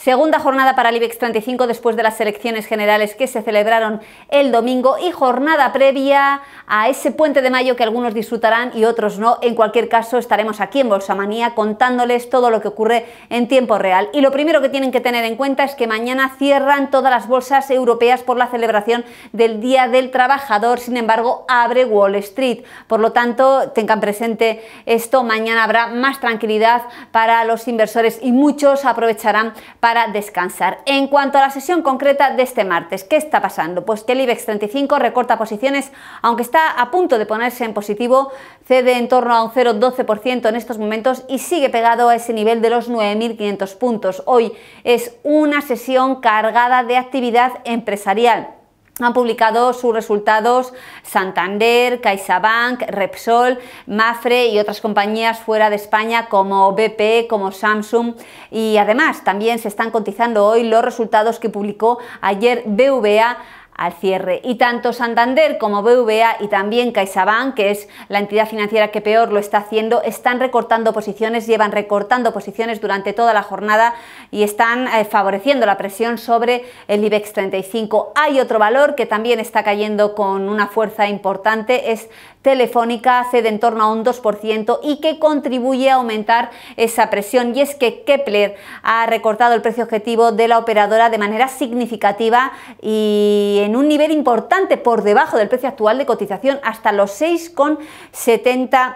Segunda jornada para el IBEX 35 después de las elecciones generales que se celebraron el domingo y jornada previa a ese puente de mayo que algunos disfrutarán y otros no. En cualquier caso, estaremos aquí en Bolsamanía contándoles todo lo que ocurre en tiempo real. Y lo primero que tienen que tener en cuenta es que mañana cierran todas las bolsas europeas por la celebración del Día del Trabajador. Sin embargo, abre Wall Street. Por lo tanto, tengan presente esto. Mañana habrá más tranquilidad para los inversores y muchos aprovecharán para para descansar. En cuanto a la sesión concreta de este martes, ¿qué está pasando? Pues que el IBEX 35 recorta posiciones, aunque está a punto de ponerse en positivo, cede en torno a un 0,12% en estos momentos y sigue pegado a ese nivel de los 9.500 puntos. Hoy es una sesión cargada de actividad empresarial han publicado sus resultados Santander, CaixaBank, Repsol, Mafre y otras compañías fuera de España como BP, como Samsung y además también se están cotizando hoy los resultados que publicó ayer BVA al cierre. Y tanto Santander como BVA y también CaixaBank, que es la entidad financiera que peor lo está haciendo, están recortando posiciones, llevan recortando posiciones durante toda la jornada y están eh, favoreciendo la presión sobre el IBEX 35. Hay otro valor que también está cayendo con una fuerza importante, es Telefónica cede en torno a un 2% y que contribuye a aumentar esa presión. Y es que Kepler ha recortado el precio objetivo de la operadora de manera significativa y en un nivel importante por debajo del precio actual de cotización hasta los 6,70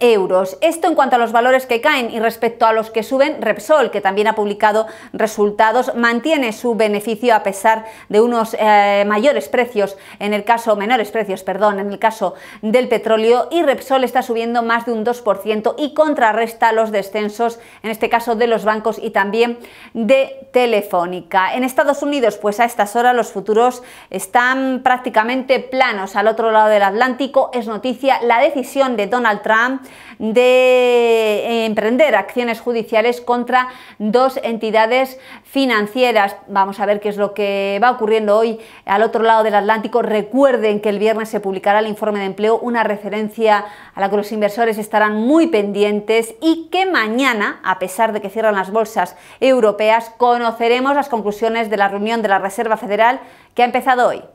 euros. Esto en cuanto a los valores que caen y respecto a los que suben, Repsol, que también ha publicado resultados, mantiene su beneficio a pesar de unos eh, mayores precios, en el caso, menores precios, perdón, en el caso del petróleo, y Repsol está subiendo más de un 2% y contrarresta los descensos, en este caso de los bancos y también de Telefónica. En Estados Unidos, pues a estas horas los futuros están prácticamente planos al otro lado del Atlántico. Es noticia la decisión de Donald Trump de eh, emprender acciones judiciales contra dos entidades financieras. Vamos a ver qué es lo que va ocurriendo hoy al otro lado del Atlántico. Recuerden que el viernes se publicará el informe de empleo, una referencia a la que los inversores estarán muy pendientes y que mañana, a pesar de que cierran las bolsas europeas, conoceremos las conclusiones de la reunión de la Reserva Federal que ha empezado hoy.